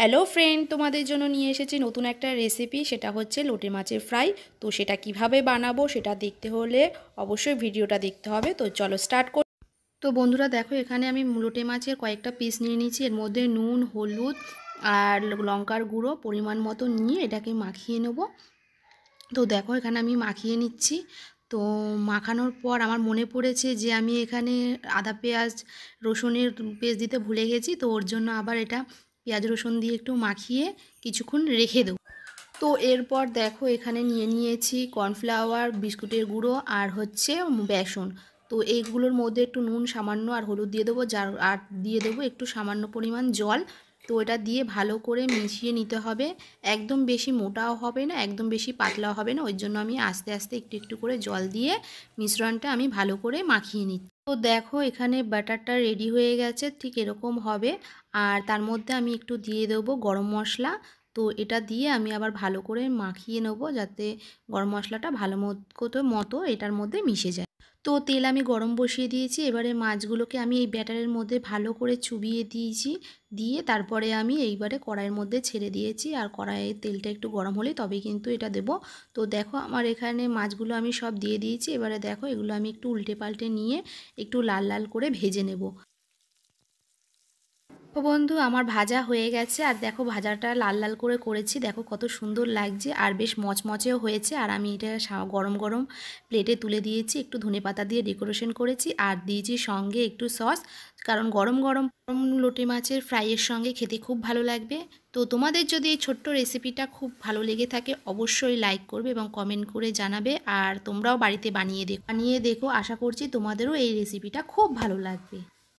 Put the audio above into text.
hello friend তোমাদের জন্য নিয়ে এসেছি নতুন একটা রেসিপি সেটা হচ্ছে লোটে মাছের ফ্রাই তো সেটা কিভাবে বানাবো সেটা দেখতে হলে অবশ্যই ভিডিওটা দেখতে হবে তো চলো স্টার্ট কর তো বন্ধুরা দেখো এখানে আমি লোটে মাছের কয়েকটা পিস নিয়ে নিয়েছি এর মধ্যে নুন হলুদ আর লঙ্কার গুঁড়ো পরিমাণ মতো নিয়ে এটাকে মাখিয়ে নেব তো দেখো এখানে আমি মাখিয়ে নিচ্ছি তো মাখানোর পর আমার মনে পড়েছে যে আমি এখানে আদা পেঁয়াজ রসুনের পেস্ট দিতে ভুলে গেছি তো ওর জন্য আবার এটা পেঁয়াজ রসুন দিয়ে একটু মাখিয়ে কিছুক্ষণ রেখে দেবো তো এরপর দেখো এখানে নিয়ে নিয়েছি কর্নফ্লাওয়ার বিস্কুটের গুঁড়ো আর হচ্ছে বেসন তো এইগুলোর মধ্যে একটু নুন সামান্য আর হলুদ দিয়ে দেবো যার আর দিয়ে দেবো একটু সামান্য পরিমাণ জল তো এটা দিয়ে ভালো করে মিশিয়ে নিতে হবে একদম বেশি মোটাও হবে না একদম বেশি পাতলাও হবে না ওই জন্য আমি আস্তে আস্তে একটু একটু করে জল দিয়ে মিশ্রণটা আমি ভালো করে মাখিয়ে নিচ্ছি তো দেখো এখানে ব্যাটারটা রেডি হয়ে গেছে ঠিক এরকম হবে আর তার মধ্যে আমি একটু দিয়ে দেবো গরম মশলা তো এটা দিয়ে আমি আবার ভালো করে মাখিয়ে নেবো যাতে গরম মশলাটা ভালো মতো এটার মধ্যে মিশে যায় তো তেল আমি গরম বসিয়ে দিয়েছি এবারে মাছগুলোকে আমি এই ব্যাটারের মধ্যে ভালো করে চুবিয়ে দিয়েছি দিয়ে তারপরে আমি এইবারে কড়াইয়ের মধ্যে ছেড়ে দিয়েছি আর কড়াইয়ের তেলটা একটু গরম হলে তবেই কিন্তু এটা দেব তো দেখো আমার এখানে মাছগুলো আমি সব দিয়ে দিয়েছি এবারে দেখো এগুলো আমি একটু উল্টে পাল্টে নিয়ে একটু লাল লাল করে ভেজে নেব দেখো বন্ধু আমার ভাজা হয়ে গেছে আর দেখো ভাজাটা লাল লাল করে করেছি দেখো কত সুন্দর লাগছে আর বেশ মচমচেও হয়েছে আর আমি এটা গরম গরম প্লেটে তুলে দিয়েছি একটু ধনে পাতা দিয়ে ডেকোরেশন করেছি আর দিয়েছি সঙ্গে একটু সস কারণ গরম গরম লোটে মাছের ফ্রাইয়ের সঙ্গে খেতে খুব ভালো লাগবে তো তোমাদের যদি এই ছোট্ট রেসিপিটা খুব ভালো লেগে থাকে অবশ্যই লাইক করবে এবং কমেন্ট করে জানাবে আর তোমরাও বাড়িতে বানিয়ে দেখো বানিয়ে দেখো আশা করছি তোমাদেরও এই রেসিপিটা খুব ভালো লাগবে